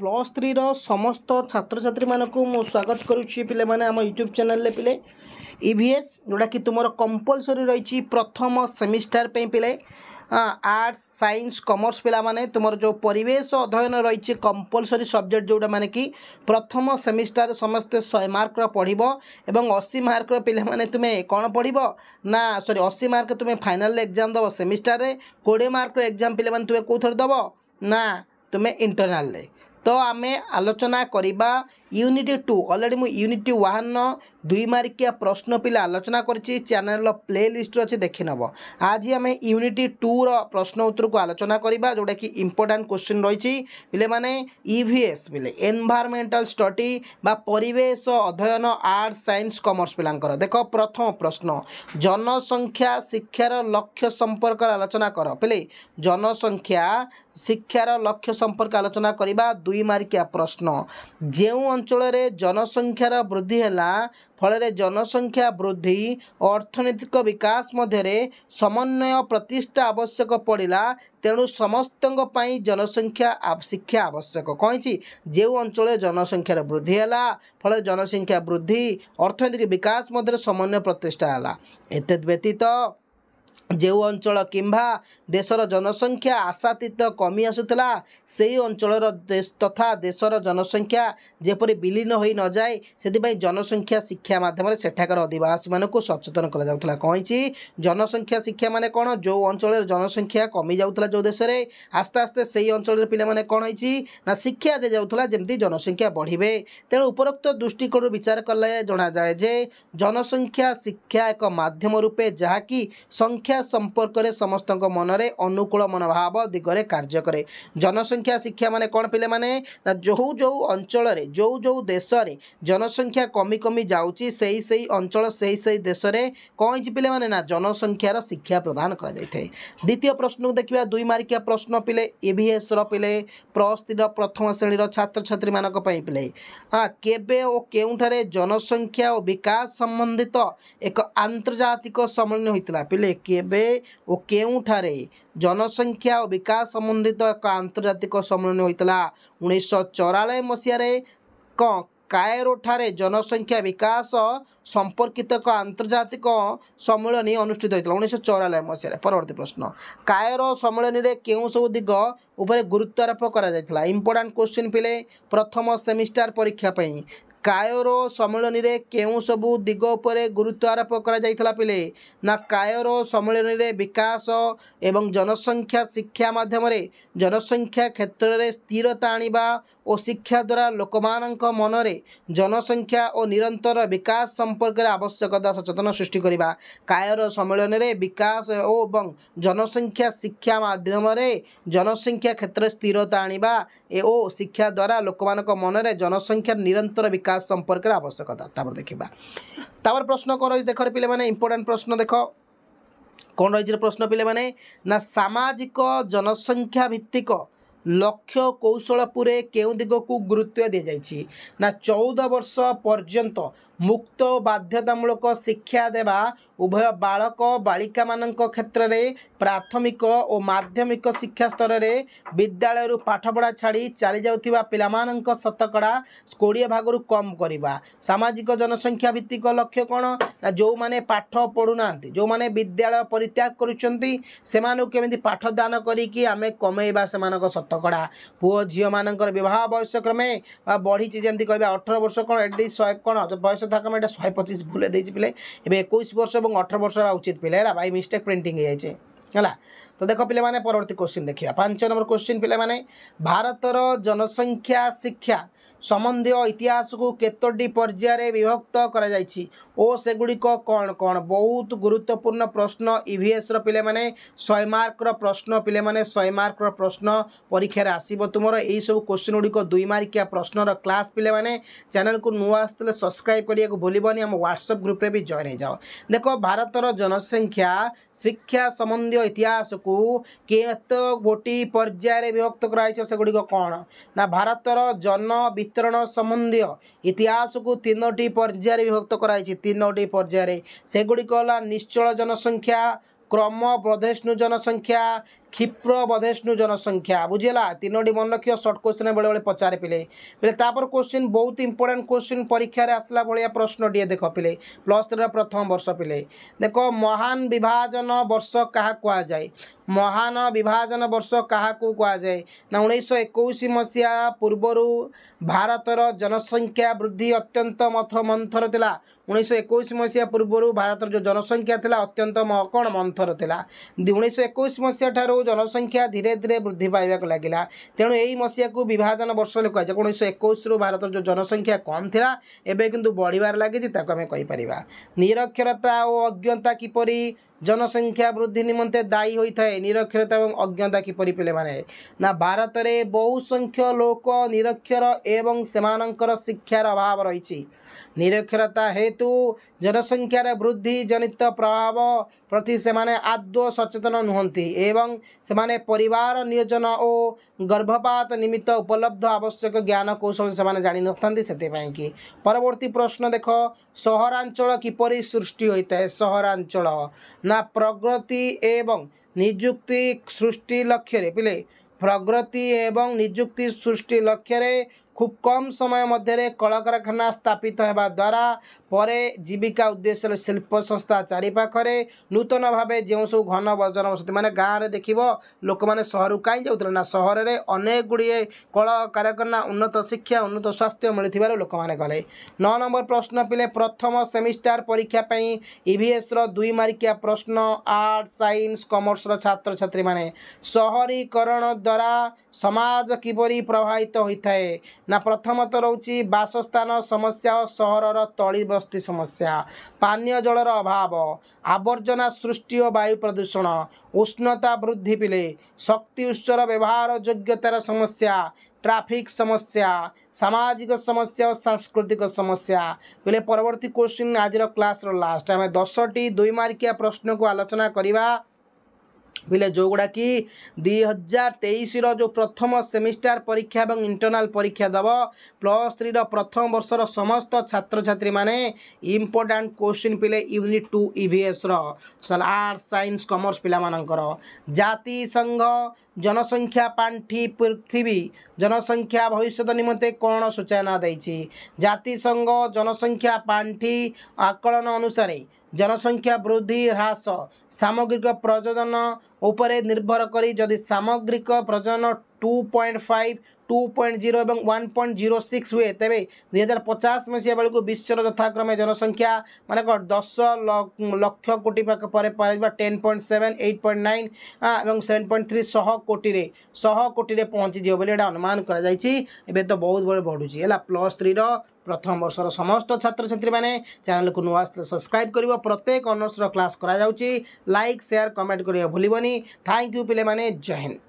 plus ଥ୍ରୀର ସମସ୍ତ ଛାତ୍ରଛାତ୍ରୀମାନଙ୍କୁ ମୁଁ ସ୍ୱାଗତ କରୁଛି ପିଲାମାନେ ଆମ ୟୁଟ୍ୟୁବ୍ ଚ୍ୟାନେଲ୍ରେ ପିଲେ ଇ e ଭି ଏସ୍ ଯେଉଁଟାକି ତୁମର କମ୍ପଲସରୀ ରହିଛି ପ୍ରଥମ ସେମିଷ୍ଟାର ପାଇଁ ପିଲେ ଆର୍ଟ୍ସ ସାଇନ୍ସ କମର୍ସ ପିଲାମାନେ ତୁମର ଯେଉଁ ପରିବେଶ ଅଧ୍ୟୟନ ରହିଛି କମ୍ପଲସରୀ ସବଜେକ୍ଟ ଯେଉଁଟା ମାନେ କି ପ୍ରଥମ ସେମିଷ୍ଟାର ସମସ୍ତେ ଶହେ ମାର୍କର ପଢ଼ିବ ଏବଂ ଅଶୀ ମାର୍କର ପିଲାମାନେ ତୁମେ କ'ଣ ପଢ଼ିବ ନା ସରି ଅଶୀ ମାର୍କ ତୁମେ ଫାଇନାଲ୍ ଏକ୍ଜାମ୍ ଦେବ ସେମିଷ୍ଟାରରେ କୋଡ଼ିଏ ମାର୍କର ଏକ୍ଜାମ୍ ପିଲାମାନେ ତୁମେ କେଉଁଥିରେ ଦେବ ନା ତୁମେ ଇଣ୍ଟରନାଲ୍ରେ ତ ଆମେ ଆଲୋଚନା କରିବା ୟୁନିଟ୍ ଟୁ ଅଲରେଡ଼ି ମୁଁ ୟୁନିଟ୍ ୱାନ୍ দুই মার্কিয়া প্রশ্ন পিলা আলোচনা করেছি চ্যানেলর প্লে লিষ্ট অছে দেখে নেব আজ আমি ইউনিটি টুর প্রশ্ন উত্তরকু আলোচনা করা যেটা কি ইম্পর্টাট কোশ্চিন রয়েছে পিলে মানে ইভিএস e পিলে এনভারমেন্টাল স্টডি বা পরিবেশ অধ্যয়ন আর্টস সাইন্স কমর্স পিলাঙ্কর দেখ প্রথম প্রশ্ন জনসংখ্যা শিক্ষার লক্ষ্য সম্পর্কের আলোচনা কর পিলে জনসংখ্যা শিক্ষার লক্ষ্য সম্পর্কে আলোচনা করা দুই মার্কিয়া প্রশ্ন যে অঞ্চলের জনসংখ্যার বৃদ্ধি হল ଫଳରେ ଜନସଂଖ୍ୟା ବୃଦ୍ଧି ଓ ଅର୍ଥନୈତିକ ବିକାଶ ମଧ୍ୟରେ ସମନ୍ୱୟ ପ୍ରତିଷ୍ଠା ଆବଶ୍ୟକ ପଡ଼ିଲା ତେଣୁ ସମସ୍ତଙ୍କ ପାଇଁ ଜନସଂଖ୍ୟା ଶିକ୍ଷା ଆବଶ୍ୟକ କହିଛି ଯେଉଁ ଅଞ୍ଚଳରେ ଜନସଂଖ୍ୟାର ବୃଦ୍ଧି ହେଲା ଫଳରେ ଜନସଂଖ୍ୟା ବୃଦ୍ଧି ଅର୍ଥନୈତିକ ବିକାଶ ମଧ୍ୟରେ ସମନ୍ୱୟ ପ୍ରତିଷ୍ଠା ହେଲା ଏତଦ୍ ବ୍ୟତୀତ ଯେଉଁ ଅଞ୍ଚଳ କିମ୍ବା ଦେଶର ଜନସଂଖ୍ୟା ଆଶାତୀତ କମି ଆସୁଥିଲା ସେହି ଅଞ୍ଚଳର ତଥା ଦେଶର ଜନସଂଖ୍ୟା ଯେପରି ବିଲୀନ ହୋଇ ନଯାଏ ସେଥିପାଇଁ ଜନସଂଖ୍ୟା ଶିକ୍ଷା ମାଧ୍ୟମରେ ସେଠାକାର ଅଧିବାସୀମାନଙ୍କୁ ସଚେତନ କରାଯାଉଥିଲା କ'ଣ ହେଇଛି ଜନସଂଖ୍ୟା ଶିକ୍ଷା ମାନେ କ'ଣ ଯେଉଁ ଅଞ୍ଚଳରେ ଜନସଂଖ୍ୟା କମି ଯାଉଥିଲା ଯେଉଁ ଦେଶରେ ଆସ୍ତେ ଆସ୍ତେ ସେହି ଅଞ୍ଚଳରେ ପିଲାମାନେ କ'ଣ ହେଇଛି ନା ଶିକ୍ଷା ଦିଆଯାଉଥିଲା ଯେମିତି ଜନସଂଖ୍ୟା ବଢ଼ିବେ ତେଣୁ ଉପରୋକ୍ତ ଦୃଷ୍ଟିକୋଣରୁ ବିଚାର କଲେ ଜଣାଯାଏ ଯେ ଜନସଂଖ୍ୟା ଶିକ୍ଷା ଏକ ମାଧ୍ୟମ ରୂପେ ଯାହାକି ସଂଖ୍ୟା ଶିକ୍ଷା ସମ୍ପର୍କରେ ସମସ୍ତଙ୍କ ମନରେ ଅନୁକୂଳ ମନୋଭାବ ଦିଗରେ କାର୍ଯ୍ୟ କରେ ଜନସଂଖ୍ୟା ଶିକ୍ଷା ମାନେ କ'ଣ ପିଲାମାନେ ନା ଯେଉଁ ଯେଉଁ ଅଞ୍ଚଳରେ ଯେଉଁ ଯେଉଁ ଦେଶରେ ଜନସଂଖ୍ୟା କମି କମି ଯାଉଛି ସେହି ସେଇ ଅଞ୍ଚଳ ସେହି ସେଇ ଦେଶରେ କ'ଣ ହେଇଛି ପିଲାମାନେ ନା ଜନସଂଖ୍ୟାର ଶିକ୍ଷା ପ୍ରଦାନ କରାଯାଇଥାଏ ଦ୍ୱିତୀୟ ପ୍ରଶ୍ନକୁ ଦେଖିବା ଦୁଇ ମାରିକିଆ ପ୍ରଶ୍ନ ପିଲେ ଇଭିଏସ୍ର e ପିଲେ ପ୍ଲସ୍ ତ୍ରୀର ପ୍ରଥମ ଶ୍ରେଣୀର ଛାତ୍ରଛାତ୍ରୀମାନଙ୍କ ପାଇଁ ପିଲେ ହଁ କେବେ ଓ କେଉଁଠାରେ ଜନସଂଖ୍ୟା ଓ ବିକାଶ ସମ୍ବନ୍ଧିତ ଏକ ଆନ୍ତର୍ଜାତିକ ସମ୍ମିଳନୀ ହୋଇଥିଲା ପିଲେ କିଏ ହେବେ ଓ କେଉଁଠାରେ ଜନସଂଖ୍ୟା ଓ ବିକାଶ ସମ୍ବନ୍ଧିତ ଏକ ଆନ୍ତର୍ଜାତିକ ସମ୍ମିଳନୀ ହୋଇଥିଲା ଉଣେଇଶହ ଚଉରାନବେ ମସିହାରେ କଁ କାଏରୋଠାରେ ଜନସଂଖ୍ୟା ବିକାଶ ସମ୍ପର୍କିତ ଏକ ଆନ୍ତର୍ଜାତିକ ସମ୍ମିଳନୀ ଅନୁଷ୍ଠିତ ହୋଇଥିଲା ଉଣେଇଶହ ଚଉରାନବେ ମସିହାରେ ପରବର୍ତ୍ତୀ ପ୍ରଶ୍ନ କାଏର ସମ୍ମିଳନୀରେ କେଉଁ ସବୁ ଦିଗ ଉପରେ ଗୁରୁତ୍ୱାରୋପ କରାଯାଇଥିଲା ଇମ୍ପୋର୍ଟାଣ୍ଟ କୋଶ୍ଚିନ୍ ପିଲେ ପ୍ରଥମ ସେମିଷ୍ଟାର ପରୀକ୍ଷା ପାଇଁ କାୟର ସମ୍ମିଳନୀରେ କେଉଁ ସବୁ ଦିଗ ଉପରେ ଗୁରୁତ୍ୱ ଆରୋପ କରାଯାଇଥିଲା ପିଲେ ନା କାୟର ସମ୍ମିଳନୀରେ ବିକାଶ ଏବଂ ଜନସଂଖ୍ୟା ଶିକ୍ଷା ମାଧ୍ୟମରେ ଜନସଂଖ୍ୟା କ୍ଷେତ୍ରରେ ସ୍ଥିରତା ଆଣିବା ଓ ଶିକ୍ଷା ଦ୍ୱାରା ଲୋକମାନଙ୍କ ମନରେ ଜନସଂଖ୍ୟା ଓ ନିରନ୍ତର ବିକାଶ ସମ୍ପର୍କରେ ଆବଶ୍ୟକତା ସଚେତନ ସୃଷ୍ଟି କରିବା କାୟର ସମ୍ମିଳନୀରେ ବିକାଶ ଓ ଏବଂ ଜନସଂଖ୍ୟା ଶିକ୍ଷା ମାଧ୍ୟମରେ ଜନସଂଖ୍ୟା କ୍ଷେତ୍ରରେ ସ୍ଥିରତା ଆଣିବା ଓ ଶିକ୍ଷା ଦ୍ୱାରା ଲୋକମାନଙ୍କ ମନରେ ଜନସଂଖ୍ୟା ନିରନ୍ତର ବିକାଶ ସମ୍ପର୍କରେ ଆବଶ୍ୟକତା ତାପରେ ଦେଖିବା ତାପରେ ପ୍ରଶ୍ନ କ'ଣ ରହିଛି ଦେଖରେ ପିଲାମାନେ ଇମ୍ପୋର୍ଟାଣ୍ଟ ପ୍ରଶ୍ନ ଦେଖ କ'ଣ ରହିଛି ପ୍ରଶ୍ନ ପିଲାମାନେ ନା ସାମାଜିକ ଜନସଂଖ୍ୟା ଭିତ୍ତିକ ଲକ୍ଷ୍ୟ କୌଶଳ ପରେ କେଉଁ ଦିଗକୁ ଗୁରୁତ୍ୱ ଦିଆଯାଇଛି ନା ଚଉଦ ବର୍ଷ ପର୍ଯ୍ୟନ୍ତ মুক্ত ଓ ବାଧ୍ୟତାମୂଳକ ଶିକ୍ଷା ଦେବା ଉଭୟ ବାଳକ ବାଳିକାମାନଙ୍କ କ୍ଷେତ୍ରରେ ପ୍ରାଥମିକ ଓ ମାଧ୍ୟମିକ ଶିକ୍ଷା ସ୍ତରରେ ବିଦ୍ୟାଳୟରୁ ପାଠପଢ଼ା ଛାଡ଼ି ଚାଲିଯାଉଥିବା ପିଲାମାନଙ୍କ ଶତକଡ଼ା କୋଡ଼ିଏ ଭାଗରୁ କମ୍ କରିବା ସାମାଜିକ ଜନସଂଖ୍ୟା ଭିତ୍ତିକ ଲକ୍ଷ୍ୟ କ'ଣ ନା ଯେଉଁମାନେ ପାଠ ପଢ଼ୁନାହାନ୍ତି ଯେଉଁମାନେ ବିଦ୍ୟାଳୟ ପରିତ୍ୟାଗ କରୁଛନ୍ତି ସେମାନଙ୍କୁ କେମିତି ପାଠଦାନ କରିକି ଆମେ କମେଇବା ସେମାନଙ୍କ ଶତକଡ଼ା ପୁଅ ଝିଅମାନଙ୍କର ବିବାହ ବୟସ କ୍ରମେ ବଢ଼ିଛି ଯେମିତି କହିବା ଅଠର ବର୍ଷ କ'ଣ ଏଟ୍ ଦି ଶହେ କ'ଣ ବୟସ থাকা ଏଇଟା ଶହେ ପଚିଶ ଭୁଲେଇ ଦେଇଛି ପିଲେ ଏବେ ଏକୋଇଶ ବର୍ଷ ଏବଂ ଅଠର ବର୍ଷ ହେବା ଉଚିତ ପିଲେ ହେଲା ବାଇ ମିଷ୍ଟେକ୍ ପ୍ରିଣ୍ଟିଂ ହେଇଯାଇଛି ହେଲା ତ ଦେଖ ପିଲାମାନେ ପରବର୍ତ୍ତୀ କୋଶ୍ଚିନ୍ ଦେଖିବା ପାଞ୍ଚ ନମ୍ବର କୋଶ୍ଚିନ୍ ପିଲାମାନେ ଭାରତର ଜନସଂଖ୍ୟା ଶିକ୍ଷା ସମ୍ବନ୍ଧୀୟ ଇତିହାସକୁ କେତୋଟି ପର୍ଯ୍ୟାୟରେ ବିଭକ୍ତ କରାଯାଇଛି ଓ ସେଗୁଡ଼ିକ କ'ଣ କ'ଣ ବହୁତ ଗୁରୁତ୍ୱପୂର୍ଣ୍ଣ ପ୍ରଶ୍ନ ଇଭିଏସ୍ର ପିଲାମାନେ ଶହେ ମାର୍କର ପ୍ରଶ୍ନ ପିଲାମାନେ ଶହେ ମାର୍କର ପ୍ରଶ୍ନ ପରୀକ୍ଷାରେ ଆସିବ ତୁମର ଏହିସବୁ କ୍ୱେଶ୍ଚିନ୍ ଗୁଡ଼ିକ ଦୁଇ ମାର୍କିଆ ପ୍ରଶ୍ନର କ୍ଲାସ୍ ପିଲାମାନେ ଚ୍ୟାନେଲକୁ ନୂଆ ଆସିଥିଲେ ସବସ୍କ୍ରାଇବ୍ କରିବାକୁ ଭୁଲିବନି ଆମ ହ୍ୱାଟ୍ସଆପ୍ ଗ୍ରୁପ୍ରେ ବି ଜଏନ୍ ହେଇଯାଅ ଦେଖ ଭାରତର ଜନସଂଖ୍ୟା ଶିକ୍ଷା ସମ୍ବନ୍ଧୀୟ ଇତିହାସକୁ କେତେ ଗୋଟି ପର୍ଯ୍ୟାୟରେ ବିଭକ୍ତ କରାଯାଇଛ ସେଗୁଡ଼ିକ କ'ଣ ନା ଭାରତର ଜନ ବିତରଣ ସମ୍ବନ୍ଧୀୟ ଇତିହାସକୁ ତିନୋଟି ପର୍ଯ୍ୟାୟରେ ବିଭକ୍ତ କରାଯାଇଛି ତିନୋଟି ପର୍ଯ୍ୟାୟରେ ସେଗୁଡ଼ିକ ହେଲା ନିଶ୍ଚଳ ଜନସଂଖ୍ୟା କ୍ରମ ପ୍ରଦେଶନୁ ଜନସଂଖ୍ୟା କ୍ଷିପ୍ର ବଧେଷ୍ଣୁ ଜନସଂଖ୍ୟା ବୁଝିହେଲା ତିନୋଟି ମନେ ରଖିବ ସର୍ଟ କୋଶ୍ଚିନ୍ ବେଳେବେଳେ ପଚାରେ ପିଲେ ବେଲେ ତାପରେ କୋଶ୍ଚିନ୍ ବହୁତ ଇମ୍ପୋର୍ଟାଣ୍ଟ କୋଶ୍ଚିନ୍ ପରୀକ୍ଷାରେ ଆସିଲା ଭଳିଆ ପ୍ରଶ୍ନଟିଏ ଦେଖ ପିଲେ ପ୍ଲସ୍ ଥ୍ରୀର ପ୍ରଥମ ବର୍ଷ ପିଲେ ଦେଖ ମହାନ ବିଭାଜନ ବର୍ଷ କାହା କୁହାଯାଏ ମହାନ ବିଭାଜନ ବର୍ଷ କାହାକୁ କୁହାଯାଏ ନା ଉଣେଇଶହ ଏକୋଇଶ ମସିହା ପୂର୍ବରୁ ଭାରତର ଜନସଂଖ୍ୟା ବୃଦ୍ଧି ଅତ୍ୟନ୍ତ ମଥ ମନ୍ଥର ଥିଲା ଉଣେଇଶହ ଏକୋଇଶ ମସିହା ପୂର୍ବରୁ ଭାରତର ଯେଉଁ ଜନସଂଖ୍ୟା ଥିଲା ଅତ୍ୟନ୍ତ କ'ଣ ମନ୍ଥର ଥିଲା ଉଣେଇଶହ ଏକୋଇଶ ମସିହା ଠାରୁ ଦେଶର ଜନସଂଖ୍ୟା ଧୀରେ ଧୀରେ ବୃଦ୍ଧି ପାଇବାକୁ ଲାଗିଲା ତେଣୁ ଏହି ମସିହାକୁ ବିଭାଜନ ବର୍ଷ ବୋଲି କୁହାଯାଏ ଉଣେଇଶହ ଏକୋଇଶରୁ ଭାରତର ଯେଉଁ ଜନସଂଖ୍ୟା କମ୍ ଥିଲା ଏବେ କିନ୍ତୁ ବଢ଼ିବାରେ ଲାଗିଛି ତାକୁ ଆମେ କହିପାରିବା ନିରକ୍ଷରତା ଓ ଅଜ୍ଞତା କିପରି ଜନସଂଖ୍ୟା ବୃଦ୍ଧି ନିମନ୍ତେ ଦାୟୀ ହୋଇଥାଏ ନିରକ୍ଷରତା ଏବଂ ଅଜ୍ଞତା କିପରି ପିଲାମାନେ ନା ଭାରତରେ ବହୁ ସଂଖ୍ୟ ଲୋକ ନିରକ୍ଷର ଏବଂ ସେମାନଙ୍କର ଶିକ୍ଷାର ଅଭାବ ରହିଛି ନିରକ୍ଷରତା ହେତୁ ଜନସଂଖ୍ୟାର ବୃଦ୍ଧି ଜନିତ ପ୍ରଭାବ ପ୍ରତି ସେମାନେ ଆଦୌ ସଚେତନ ନୁହନ୍ତି ଏବଂ ସେମାନେ ପରିବାର ନିୟୋଜନ ଓ ଗର୍ଭପାତ ନିମିତ୍ତ ଉପଲବ୍ଧ ଆବଶ୍ୟକ ଜ୍ଞାନ କୌଶଳ ସେମାନେ ଜାଣିନଥାନ୍ତି ସେଥିପାଇଁକି ପରବର୍ତ୍ତୀ ପ୍ରଶ୍ନ ଦେଖ ସହରାଞ୍ଚଳ କିପରି ସୃଷ୍ଟି ହୋଇଥାଏ ସହରାଞ୍ଚଳ ନା ପ୍ରଗତି ଏବଂ ନିଯୁକ୍ତି ସୃଷ୍ଟି ଲକ୍ଷ୍ୟରେ ପିଲେ ପ୍ରଗତି ଏବଂ ନିଯୁକ୍ତି ସୃଷ୍ଟି ଲକ୍ଷ୍ୟରେ খুব কম সময় মধ্যে কলকারখানা স্থাপিত হওয়া দ্বারা পরে জীবিকা উদ্দেশ্যে শিল্প সংস্থা চারিপাখে নূতন ভাবে যে সব ঘন জনবসতি মানে গাঁরে দেখব লোক মানে সহরু কাই যাওয়া না সহরের অনেক গুড়িয়ে কলকারখানা উন্নত শিক্ষা উন্নত স্বাস্থ্য মিলুবার লোক মানে গলে ন নম্বর প্রশ্ন পিলে প্রথম সেমিস্টার পরীক্ষা পাই ইভিএসর e দুই মার্কিয়া প্রশ্ন আর্ট সাইন্স কমর্সর ছাত্রছাত্রী মানে সহরীকরণ দ্বারা সমাজ কিপর প্রভাবিত হয়ে ନା ପ୍ରଥମତଃ ରହୁଛି ବାସସ୍ଥାନ ସମସ୍ୟା ଓ ସହରର ତଳି ବସ୍ତି ସମସ୍ୟା ପାନୀୟ ଜଳର ଅଭାବ ଆବର୍ଜନା ସୃଷ୍ଟି ଓ ବାୟୁ ପ୍ରଦୂଷଣ ଉଷ୍ଣତା ବୃଦ୍ଧି ପିଲେ ଶକ୍ତି ଉତ୍ସର ବ୍ୟବହାର ଯୋଗ୍ୟତାର ସମସ୍ୟା ଟ୍ରାଫିକ୍ ସମସ୍ୟା ସାମାଜିକ ସମସ୍ୟା ଓ ସାଂସ୍କୃତିକ ସମସ୍ୟା ବୋଲେ ପରବର୍ତ୍ତୀ କୋଶ୍ଚିନ୍ ଆଜିର କ୍ଲାସ୍ର ଲାଷ୍ଟ ଆମେ ଦଶଟି ଦୁଇ ମାର୍କିଆ ପ୍ରଶ୍ନକୁ ଆଲୋଚନା କରିବା বলে যেগুড়া কি দুই হাজার তেইশর যে প্রথম সেমিস্টার পরীক্ষা এবং ইন্টরনাল পরীক্ষা দেব প্লস থ্রির প্রথম বর্ষর সমস্ত ছাত্রছাত্রী মানে ইম্পর্টাট কোশ্চিন পিলে ইউনিট টু ইভিএসর আর্টস সাইন্স কমর্স পিলামানঙ্কর জাতিসংঘ জনসংখ্যা পাঠি পৃথিবী জনসংখ্যা ভবিষ্যৎ নিমন্তে কোণ সূচনা দিয়েছি জাতিসংঘ জনসংখ্যা পাঠি আকলন অনুসারে ଜନସଂଖ୍ୟା ବୃଦ୍ଧି ହ୍ରାସ ସାମଗ୍ରିକ ପ୍ରଜନନ ଉପରେ ନିର୍ଭର କରି ଯଦି ସାମଗ୍ରିକ ପ୍ରଜନନ two point five two point zero ଏବଂ ୱାନ୍ ପଏଣ୍ଟ ଜିରୋ ସିକ୍ସ ହୁଏ ତେବେ ଦୁଇ ହଜାର ପଚାଶ ମସିହା ବେଳକୁ ବିଶ୍ୱର ଯଥାକ୍ରମେ ଜନସଂଖ୍ୟା ମାନେ କ'ଣ ଦଶ ଲକ୍ଷ କୋଟି ପରେ ପାରିବା ten point seven eight point nine ଏବଂ ସେଭେନ୍ ପଏଣ୍ଟ ଥ୍ରୀ ଶହ କୋଟିରେ ଶହ କୋଟିରେ ପହଞ୍ଚିଯିବ ବୋଲି ଏଇଟା ଅନୁମାନ କରାଯାଇଛି ଏବେ ତ ବହୁତ ବଡ଼ ବଢ଼ୁଛି ହେଲା ପ୍ଲସ୍ ଥ୍ରୀର ପ୍ରଥମ ବର୍ଷର ସମସ୍ତ ଛାତ୍ରଛାତ୍ରୀମାନେ ଚ୍ୟାନେଲକୁ ନୂଆ ଆସିଲେ ସବସ୍କ୍ରାଇବ୍ କରିବ ପ୍ରତ୍ୟେକ ଅନର୍ସର କ୍ଲାସ୍ କରାଯାଉଛି ଲାଇକ୍ ସେୟାର କମେଣ୍ଟ କରିବାକୁ ଭୁଲିବନି ଥ୍ୟାଙ୍କ ୟୁ ପିଲାମାନେ ଜୟ ହିନ୍ଦ